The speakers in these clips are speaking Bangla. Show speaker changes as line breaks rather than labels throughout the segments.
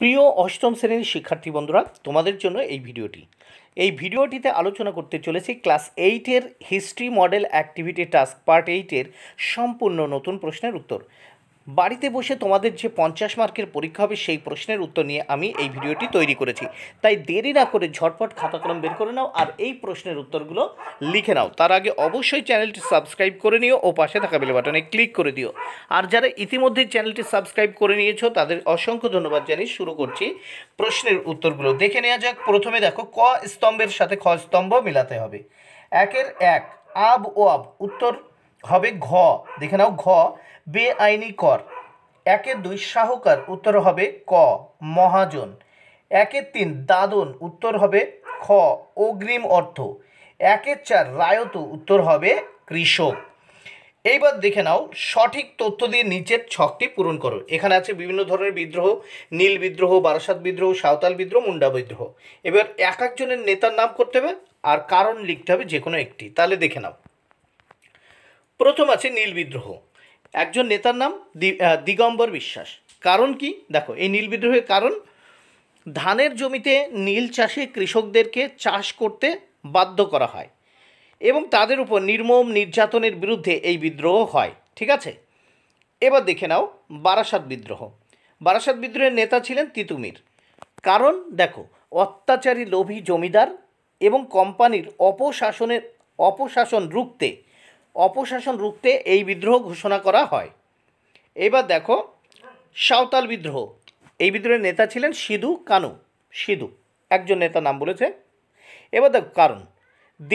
প্রিয় অষ্টম শ্রেণীর শিক্ষার্থী বন্ধুরা তোমাদের জন্য এই ভিডিওটি এই ভিডিওটিতে আলোচনা করতে চলেছি ক্লাস এইটের history model activity task part এইটের সম্পূর্ণ নতুন প্রশ্নের উত্তর বাড়িতে বসে তোমাদের যে পঞ্চাশ মার্কের পরীক্ষা হবে সেই প্রশ্নের উত্তর নিয়ে আমি এই ভিডিওটি তৈরি করেছি তাই দেরি না করে ঝটপট খাতা কলম বের করে নাও আর এই প্রশ্নের উত্তরগুলো লিখে নাও তার আগে অবশ্যই চ্যানেলটি সাবস্ক্রাইব করে নিও ও পাশে থাকা বেলে বাটনে ক্লিক করে দিও আর যারা ইতিমধ্যে চ্যানেলটি সাবস্ক্রাইব করে নিয়েছো তাদের অসংখ্য ধন্যবাদ জানিয়ে শুরু করছি প্রশ্নের উত্তরগুলো দেখে নেওয়া যাক প্রথমে দেখো ক স্তম্ভের সাথে খ স্তম্ভ মিলাতে হবে একের এক আব ও আব উত্তর হবে ঘ দেখে নাও ঘ বেআইনি কর একে দুই সাহকার উত্তর হবে ক মহাজন একের তিন দাদন উত্তর হবে খ অগ্রিম অর্থ একের চার রায়ত উত্তর হবে কৃষক এইবার দেখে নাও সঠিক তথ্য দিয়ে নিচের ছকটি পূরণ করো এখানে আছে বিভিন্ন ধরনের বিদ্রোহ নীল বিদ্রোহ বারাসাত বিদ্রোহ সাঁওতাল বিদ্রোহ মুন্ডা বিদ্রোহ এবার এক একজনের নেতার নাম করতে হবে আর কারণ লিখতে হবে যে কোনো একটি তাহলে দেখে নাও প্রথম আছে নীল বিদ্রোহ একজন নেতার নাম দিগম্বর বিশ্বাস কারণ কি দেখো এই নীল বিদ্রোহের কারণ ধানের জমিতে নীল চাষে কৃষকদেরকে চাষ করতে বাধ্য করা হয় এবং তাদের উপর নির্মম নির্যাতনের বিরুদ্ধে এই বিদ্রোহ হয় ঠিক আছে এবার দেখে নাও বারাসাত বিদ্রোহ বারাসাত বিদ্রোহের নেতা ছিলেন তিতুমির কারণ দেখো অত্যাচারী লোভী জমিদার এবং কোম্পানির অপশাসনের অপশাসন রুখতে অপশাসন রুখতে এই বিদ্রোহ ঘোষণা করা হয় এবার দেখো সাঁওতাল বিদ্রোহ এই বিদ্রোহের নেতা ছিলেন সিধু কানু সিধু একজন নেতা নাম বলেছে এবার দেখো কারণ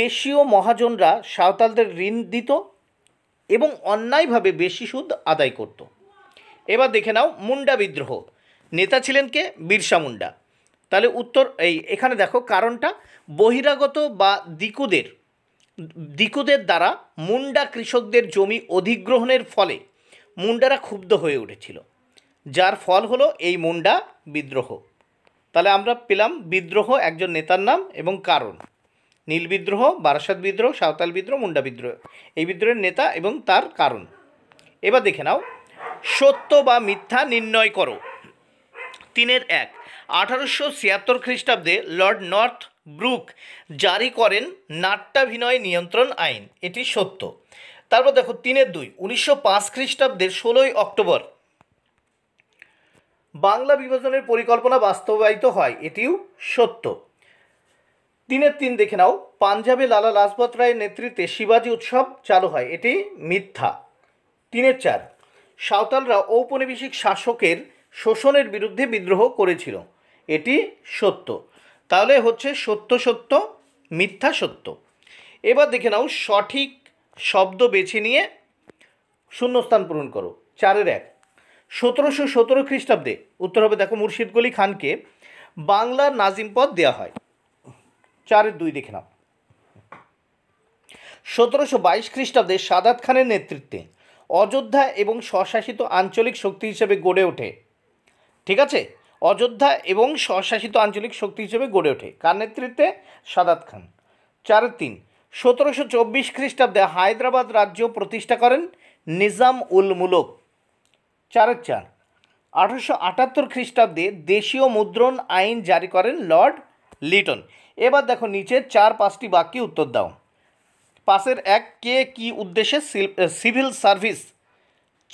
দেশীয় মহাজনরা সাঁওতালদের ঋণ দিত এবং অন্যায়ভাবে বেশি সুদ আদায় করত এবার দেখে নাও মুন্ডা বিদ্রোহ নেতা ছিলেন কে বিরসা মুন্ডা তাহলে উত্তর এই এখানে দেখো কারণটা বহিরাগত বা দিকুদের দিকুদের দ্বারা মুন্ডা কৃষকদের জমি অধিগ্রহণের ফলে মুন্ডারা ক্ষুব্ধ হয়ে উঠেছিল যার ফল হলো এই মুন্ডা বিদ্রোহ তাহলে আমরা পেলাম বিদ্রোহ একজন নেতার নাম এবং কারণ নীল বিদ্রোহ বারাসাত বিদ্রোহ সাঁওতাল বিদ্রোহ মুন্ডা বিদ্রোহ এই বিদ্রোহের নেতা এবং তার কারণ এবার দেখে নাও সত্য বা মিথ্যা নির্ণয় করো তিনের এক আঠারোশো ছিয়াত্তর খ্রিস্টাব্দে লর্ড নর্থ ব্রুক জারি করেন নাট্যাভিনয় নিয়ন্ত্রণ আইন এটি সত্য তারপর দেখো তিনের দুই উনিশশো পাঁচ খ্রিস্টাব্দের ষোলোই অক্টোবর বাংলা বিভাজনের পরিকল্পনা বাস্তবায়িত হয় এটিও সত্য তিনের তিন দেখে নাও পাঞ্জাবে লালা লাজপত রায়ের নেতৃত্বে শিবাজী উৎসব চালু হয় এটি মিথ্যা তিনের চার সাঁওতালরা ঔপনিবেশিক শাসকের শোষণের বিরুদ্ধে বিদ্রোহ করেছিল এটি সত্য তাহলে হচ্ছে সত্য সত্য মিথ্যা সত্য এবার দেখে নাও সঠিক শব্দ বেছে নিয়ে শূন্যস্থান পূরণ করো চারের এক সতেরোশো সতেরো খ্রিস্টাব্দে উত্তর হবে দেখো মুর্শিদ গলি খানকে বাংলার নাজিম পদ দেওয়া হয় চারের দুই দেখে নাও সতেরোশো বাইশ খ্রিস্টাব্দে সাদাত খানের নেতৃত্বে অযোধ্যা এবং স্বশাসিত আঞ্চলিক শক্তি হিসেবে গড়ে ওঠে ঠিক আছে অযোধ্যা এবং স্বশাসিত আঞ্চলিক শক্তি হিসেবে গড়ে ওঠে কার নেতৃত্বে সাদাত খান চার তিন সতেরোশো চব্বিশ খ্রিস্টাব্দে হায়দ্রাবাদ রাজ্য প্রতিষ্ঠা করেন নিজাম উল মুলক চার চার আঠারোশো আটাত্তর খ্রিস্টাব্দে দেশীয় মুদ্রণ আইন জারি করেন লর্ড লিটন এবার দেখো নিচে চার পাঁচটি বাক্যে উত্তর দাও পাশের এক কে কী উদ্দেশ্যে সিভিল সার্ভিস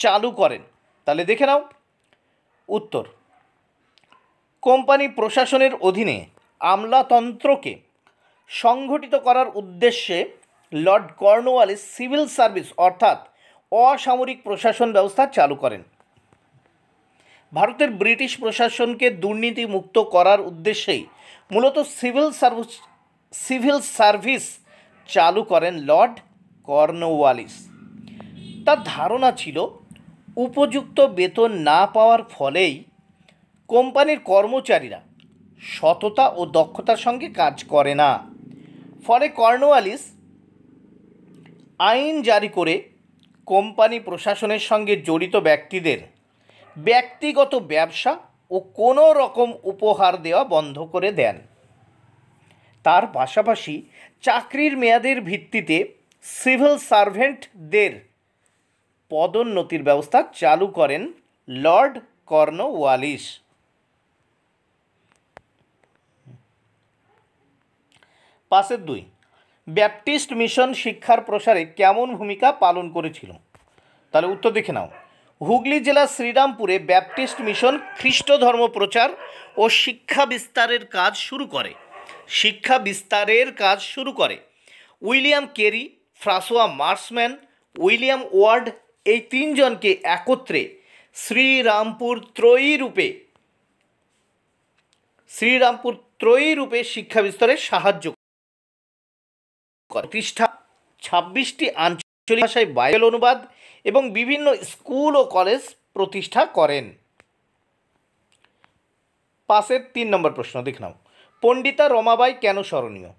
চালু করেন তাহলে দেখে নাও উত্তর কোম্পানি প্রশাসনের অধীনে আমলাতন্ত্রকে সংঘটিত করার উদ্দেশ্যে লর্ড কর্নওয়ালিস সিভিল সার্ভিস অর্থাৎ অসামরিক প্রশাসন ব্যবস্থা চালু করেন ভারতের ব্রিটিশ প্রশাসনকে দুর্নীতিমুক্ত করার উদ্দেশ্যেই মূলত সিভিল সার্ভিস সিভিল সার্ভিস চালু করেন লর্ড কর্নওয়ালিস তার ধারণা ছিল উপযুক্ত বেতন না পাওয়ার ফলেই কোম্পানির কর্মচারীরা সততা ও দক্ষতার সঙ্গে কাজ করে না ফলে কর্নওয়ালিস আইন জারি করে কোম্পানি প্রশাসনের সঙ্গে জড়িত ব্যক্তিদের ব্যক্তিগত ব্যবসা ও কোনো রকম উপহার দেওয়া বন্ধ করে দেন তার পাশাপাশি চাকরির মেয়াদের ভিত্তিতে সিভিল সার্ভেন্টদের পদোন্নতির ব্যবস্থা চালু করেন লর্ড কর্নওয়ালিস পাশের দুই ব্যাপটিস্ট মিশন শিক্ষার প্রসারে কেমন ভূমিকা পালন করেছিল তাহলে উত্তর দেখে নাও হুগলি জেলার শ্রীরামপুরে ব্যাপটিস্ট মিশন খ্রিস্ট ধর্ম প্রচার ও শিক্ষা বিস্তারের কাজ শুরু করে শিক্ষা বিস্তারের কাজ শুরু করে William Carey Francois Marshman William Ward এই তিনজনকে একত্রে শ্রীরামপুর ত্রয়ী রূপে শ্রীরামপুর ত্রয়ী রূপে শিক্ষা বিস্তারে সাহায্য প্রতিষ্ঠা ছাব্বিশটি আঞ্চলিক ভাষায় বাইবেল অনুবাদ এবং বিভিন্ন স্কুল ও কলেজ প্রতিষ্ঠা করেন পাশের তিন নম্বর প্রশ্ন দেখে নাও পণ্ডিতা রমাবাই কেন স্মরণীয়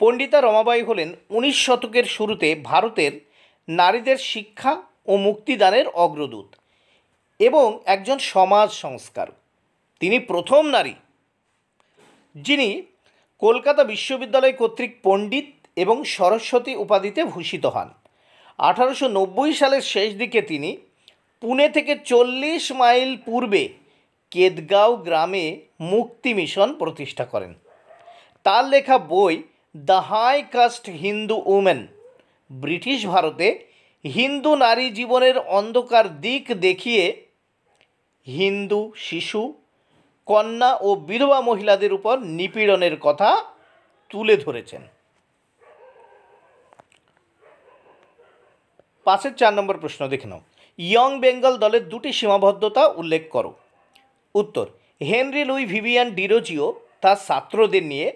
পণ্ডিতা রমাবাই হলেন উনিশ শতকের শুরুতে ভারতের নারীদের শিক্ষা ও মুক্তিদানের অগ্রদূত এবং একজন সমাজ সংস্কার তিনি প্রথম নারী যিনি কলকাতা বিশ্ববিদ্যালয় কর্তৃক পণ্ডিত এবং সরস্বতী উপাধিতে ভূষিত হন আঠারোশো সালের শেষ দিকে তিনি পুনে থেকে চল্লিশ মাইল পূর্বে কেদগাঁও গ্রামে মুক্তি মিশন প্রতিষ্ঠা করেন তার লেখা বই the high caste Hindu women British ভারতে হিন্দু নারী জীবনের অন্ধকার দিক দেখিয়ে হিন্দু শিশু কন্যা ও বিধবা মহিলাদের উপর নিপীড়নের কথা তুলে ধরেছেন পাশের চার নম্বর প্রশ্ন দেখে নাও ইয়ং বেঙ্গল দলের দুটি সীমাবদ্ধতা উল্লেখ করো উত্তর হেনরি লুই ভিভিয়ান ডিরোজিও তার ছাত্রদের নিয়ে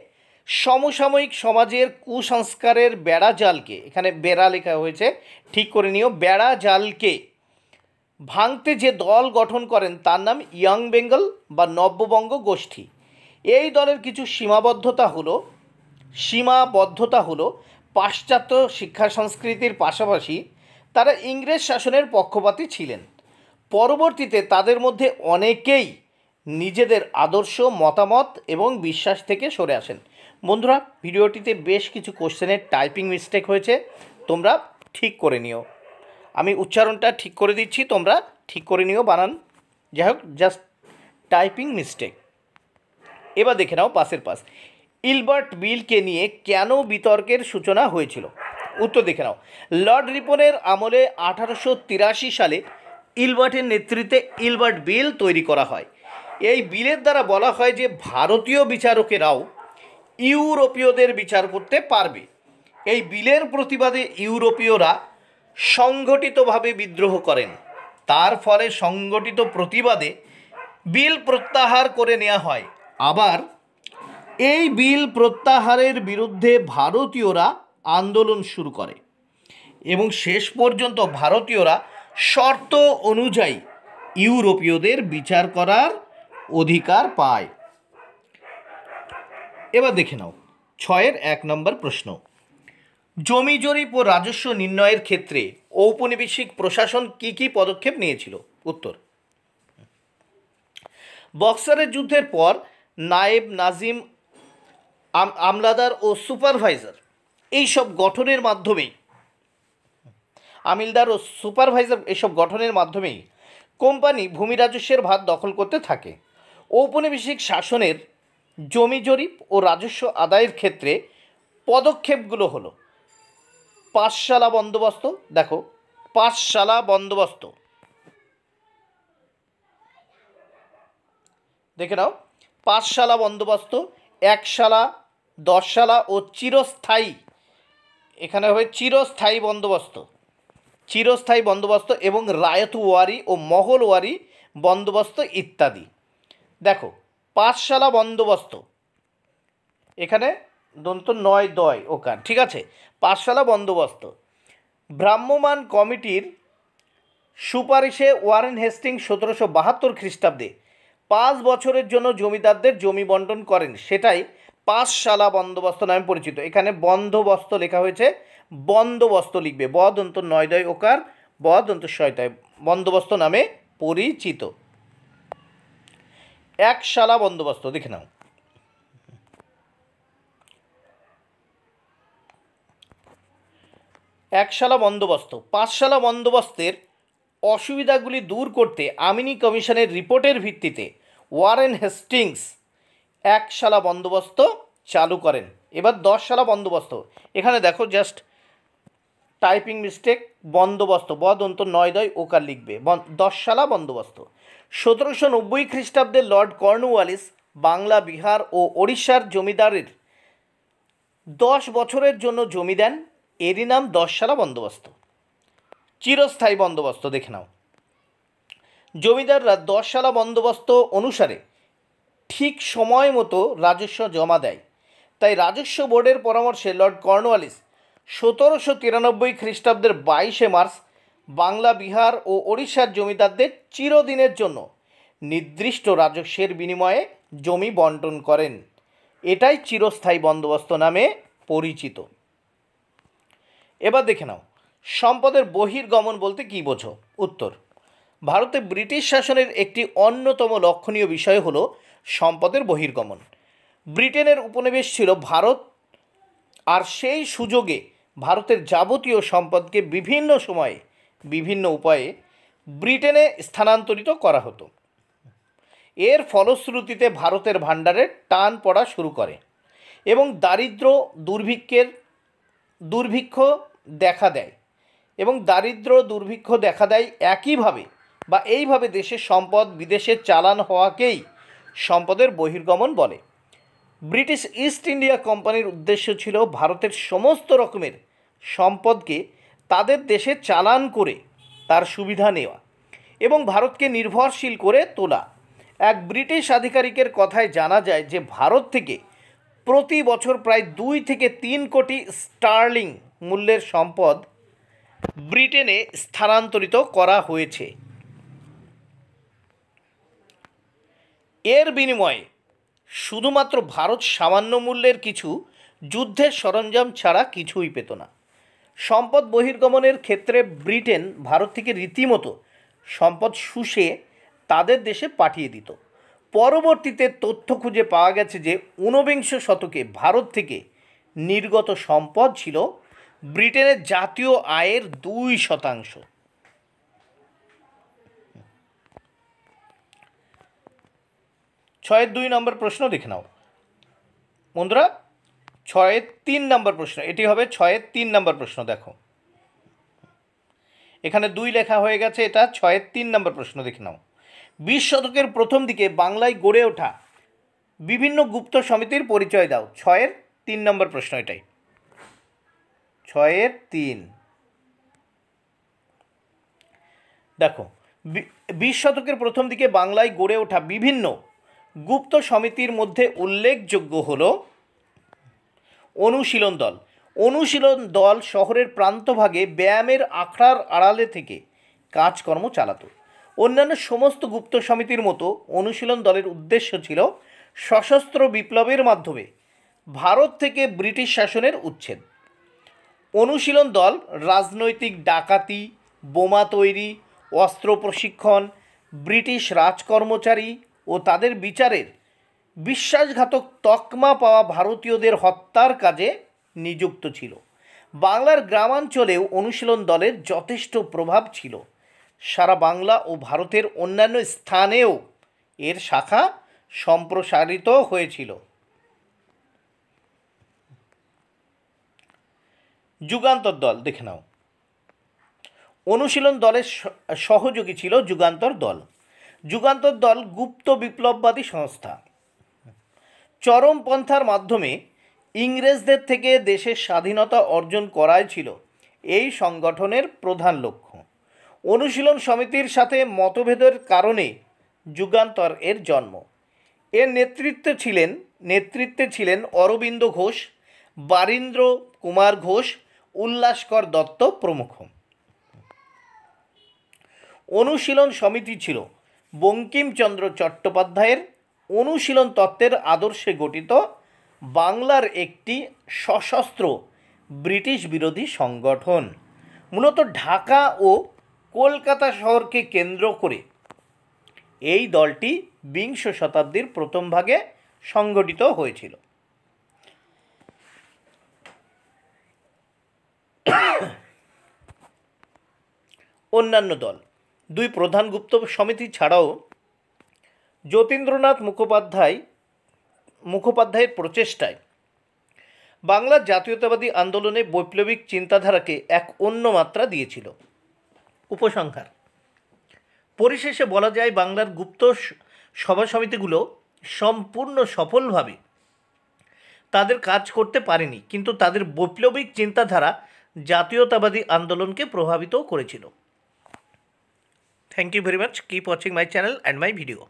সমসাময়িক সমাজের কুসংস্কারের বেড়া জালকে এখানে বেড়া লেখা হয়েছে ঠিক করে নিও বেড়া জালকে ভাঙতে যে দল গঠন করেন তার নাম ইয়াং বেঙ্গল বা নব্যবঙ্গ গোষ্ঠী এই দলের কিছু সীমাবদ্ধতা হলো সীমাবদ্ধতা হলো পাশ্চাত্য শিক্ষা সংস্কৃতির পাশাপাশি তারা ইংরেজ শাসনের পক্ষপাতী ছিলেন পরবর্তীতে তাদের মধ্যে অনেকেই নিজেদের আদর্শ মতামত এবং বিশ্বাস থেকে সরে আসেন বন্ধুরা ভিডিওটিতে বেশ কিছু কোশ্চেনের টাইপিং মিস্টেক হয়েছে তোমরা ঠিক করে নিও আমি উচ্চারণটা ঠিক করে দিচ্ছি তোমরা ঠিক করে নিও বানান যাই হোক জাস্ট টাইপিং মিস্টেক এবার দেখে নাও পাশের পাশ ইলবার্ট বিলকে নিয়ে কেন বিতর্কের সূচনা হয়েছিল উত্তর দেখে নাও লর্ড রিপনের আমলে আঠারোশো সালে ইলবার্টের নেতৃত্বে ইলবার্ট বিল তৈরি করা হয় এই বিলের দ্বারা বলা হয় যে ভারতীয় বিচারকেরাও ইউরোপীয়দের বিচার করতে পারবে এই বিলের প্রতিবাদে ইউরোপীয়রা সংগঠিতভাবে বিদ্রোহ করেন তার ফলে সংগঠিত প্রতিবাদে বিল প্রত্যাহার করে নেওয়া হয় আবার এই বিল প্রত্যাহারের বিরুদ্ধে ভারতীয়রা আন্দোলন শুরু করে এবং শেষ পর্যন্ত ভারতীয়রা শর্ত অনুযায়ী ইউরোপীয়দের বিচার করার অধিকার পায় এবার দেখে নাও ছয়ের এক নম্বর প্রশ্ন জমি জরিপ ও রাজস্ব নির্ণয়ের ক্ষেত্রে ঔপনিবেশিক প্রশাসন কি কি পদক্ষেপ নিয়েছিল উত্তর বক্সারের যুদ্ধের পর নায়েব নাজিম আমলাদার ও সুপারভাইজার এই সব গঠনের মাধ্যমেই আমিলদার ও সুপারভাইজার এসব গঠনের মাধ্যমেই কোম্পানি ভূমি রাজস্বের ভাত দখল করতে থাকে ঔপনিবেশিক শাসনের জমি জরিপ ও রাজস্ব আদায়ের ক্ষেত্রে পদক্ষেপগুলো হলো পাঁচশালা বন্দোবস্ত দেখো পাঁচশালা বন্দোবস্ত দেখে নাও পাঁচশালা বন্দোবস্ত একশালা দশশালা ও চিরস্থায়ী এখানে হবে চিরস্থায়ী বন্দোবস্ত চিরস্থায়ী বন্দোবস্ত এবং রায়ত ওয়ারি ও মহল ওয়ারি বন্দোবস্ত ইত্যাদি দেখো পাঠশালা বন্দোবস্ত এখানে দন্ত নয় দয় ওখান ঠিক আছে পাঠশালা বন্দোবস্ত ভ্রাম্যমান কমিটির সুপারিশে ওয়ারেন হেস্টিং সতেরোশো বাহাত্তর খ্রিস্টাব্দে পাঁচ বছরের জন্য জমিদারদের জমি বন্টন করেন সেটাই পাঁচশালা বন্দোবস্ত নামে পরিচিত এখানে বন্ধবস্ত লেখা হয়েছে বন্দোবস্ত লিখবে বদ অন্ত নয়দয় ওকার বদ অন্ত শয়তয় বন্দোবস্ত নামে পরিচিত একশালা বন্দোবস্ত দেখে নাও একশালা বন্দোবস্ত পাঁচশালা বন্দোবস্তের অসুবিধাগুলি দূর করতে আমিনি কমিশনের রিপোর্টের ভিত্তিতে ওয়ারেন হেস্টিংস এক শালা বন্দোবস্ত চালু করেন এবার দশ শালা বন্দোবস্ত এখানে দেখো জাস্ট টাইপিং মিস্টেক বন্দোবস্ত বদ অন্ত নয় দয় ওকার লিখবে দশ সালা বন্দোবস্ত সতেরোশো নব্বই খ্রিস্টাব্দে লর্ড কর্নওয়ালিস বাংলা বিহার ও ওড়িশার জমিদারের দশ বছরের জন্য জমি দেন এরই নাম দশশালা বন্দোবস্ত চিরস্থায়ী বন্দোবস্ত দেখে নাও জমিদাররা দশশালা বন্দোবস্ত অনুসারে ঠিক সময় মতো রাজস্ব জমা দেয় তাই রাজস্ব বোর্ডের পরামর্শে লর্ড কর্নওয়ালিস সতেরোশো তিরানব্বই খ্রিস্টাব্দের বাইশে মার্চ বাংলা বিহার ও ওড়িশার জমিদারদের চিরদিনের জন্য নির্দিষ্ট রাজস্বের বিনিময়ে জমি বন্টন করেন এটাই চিরস্থায়ী বন্দোবস্ত নামে পরিচিত এবার দেখে নাও সম্পদের বহির্গমন বলতে কী বোঝো উত্তর ভারতে ব্রিটিশ শাসনের একটি অন্যতম লক্ষণীয় বিষয় হলো সম্পদের বহির্গমন ব্রিটেনের উপনিবেশ ছিল ভারত আর সেই সুযোগে ভারতের যাবতীয় সম্পদকে বিভিন্ন সময়ে বিভিন্ন উপায়ে ব্রিটেনে স্থানান্তরিত করা হতো এর ফলশ্রুতিতে ভারতের ভাণ্ডারে টান পড়া শুরু করে এবং দারিদ্র দুর্ভিক্ষের দুর্ভিক্ষ দেখা দেয় এবং দারিদ্র দুর্ভিক্ষ দেখা দেয় একইভাবে বা এইভাবে দেশের সম্পদ বিদেশে চালান হওয়াকেই সম্পদের বহির্গমন বলে ব্রিটিশ ইস্ট ইন্ডিয়া কোম্পানির উদ্দেশ্য ছিল ভারতের সমস্ত রকমের সম্পদকে তাদের দেশে চালান করে তার সুবিধা নেওয়া এবং ভারতকে নির্ভরশীল করে তোলা এক ব্রিটিশ আধিকারিকের কথায় জানা যায় যে ভারত থেকে প্রতি বছর প্রায় দুই থেকে তিন কোটি স্টার্লিং মূল্যের সম্পদ ব্রিটেনে স্থানান্তরিত করা হয়েছে এর বিনিময়ে শুধুমাত্র ভারত সামান্য মূল্যের কিছু যুদ্ধের সরঞ্জাম ছাড়া কিছুই পেত না সম্পদ বহির্গমনের ক্ষেত্রে ব্রিটেন ভারত থেকে রীতিমতো সম্পদ শুষে তাদের দেশে পাঠিয়ে দিত পরবর্তীতে তথ্য খুঁজে পাওয়া গেছে যে ঊনবিংশ শতকে ভারত থেকে নির্গত সম্পদ ছিল ব্রিটেনের জাতীয় আয়ের দুই শতাংশ ছয়ের দুই নম্বর প্রশ্ন দেখে নাও বন্ধুরা ছয়ের তিন নম্বর প্রশ্ন এটি হবে ছয়ের তিন নম্বর প্রশ্ন দেখো এখানে দুই লেখা হয়ে গেছে এটা ছয়ের তিন নম্বর প্রশ্ন দেখে নাও বিশ শতকের প্রথম দিকে বাংলায় গড়ে ওঠা বিভিন্ন গুপ্ত সমিতির পরিচয় দাও ছয়ের তিন নম্বর প্রশ্ন এটাই ছয়ের তিন দেখো বিশ শতকের প্রথম দিকে বাংলায় গড়ে ওঠা বিভিন্ন গুপ্ত সমিতির মধ্যে উল্লেখযোগ্য হল অনুশীলন দল অনুশীলন দল শহরের প্রান্তভাগে ব্যায়ামের আখড়ার আড়ালে থেকে কাজকর্ম চালাত অন্যান্য সমস্ত গুপ্ত সমিতির মতো অনুশীলন দলের উদ্দেশ্য ছিল সশস্ত্র বিপ্লবের মাধ্যমে ভারত থেকে ব্রিটিশ শাসনের উচ্ছেদ অনুশীলন দল রাজনৈতিক ডাকাতি বোমা তৈরি অস্ত্র প্রশিক্ষণ ব্রিটিশ রাজকর্মচারী ও তাদের বিচারের বিশ্বাসঘাতক তকমা পাওয়া ভারতীয়দের হত্যার কাজে নিযুক্ত ছিল বাংলার গ্রামাঞ্চলেও অনুশীলন দলের যথেষ্ট প্রভাব ছিল সারা বাংলা ও ভারতের অন্যান্য স্থানেও এর শাখা সম্প্রসারিত হয়েছিল যুগান্তর দল দেখে নাও অনুশীলন দলের সহযোগী ছিল যুগান্তর দল যুগান্তর দল গুপ্ত বিপ্লববাদী সংস্থা চরমপন্থার মাধ্যমে ইংরেজদের থেকে দেশের স্বাধীনতা অর্জন করাই ছিল এই সংগঠনের প্রধান লক্ষ্য অনুশীলন সমিতির সাথে মতভেদের কারণে যুগান্তর এর জন্ম এর নেতৃত্বে ছিলেন নেতৃত্বে ছিলেন অরবিন্দ ঘোষ বারীন্দ্র কুমার ঘোষ উল্লাসকর দত্ত প্রমুখ অনুশীলন সমিতি ছিল বঙ্কিমচন্দ্র চট্টোপাধ্যায়ের অনুশীলন তত্ত্বের আদর্শে গঠিত বাংলার একটি সশস্ত্র ব্রিটিশ বিরোধী সংগঠন মূলত ঢাকা ও কলকাতা শহরকে কেন্দ্র করে এই দলটি বিংশ শতাব্দীর প্রথম ভাগে সংগঠিত হয়েছিল অন্যান্য দল দুই প্রধান গুপ্ত সমিতি ছাড়াও যতীন্দ্রনাথ মুখোপাধ্যায় মুখোপাধ্যায়ের প্রচেষ্টায় বাংলা জাতীয়তাবাদী আন্দোলনে বৈপ্লবিক চিন্তাধারাকে এক অন্য মাত্রা দিয়েছিল উপসংহার পরিশেষে বলা যায় বাংলার গুপ্ত সভা সমিতিগুলো সম্পূর্ণ সফলভাবে তাদের কাজ করতে পারেনি কিন্তু তাদের বৈপ্লবিক চিন্তাধারা জাতীয়তাবাদী আন্দোলনকে প্রভাবিত করেছিল thank you very much keep watching my channel and my video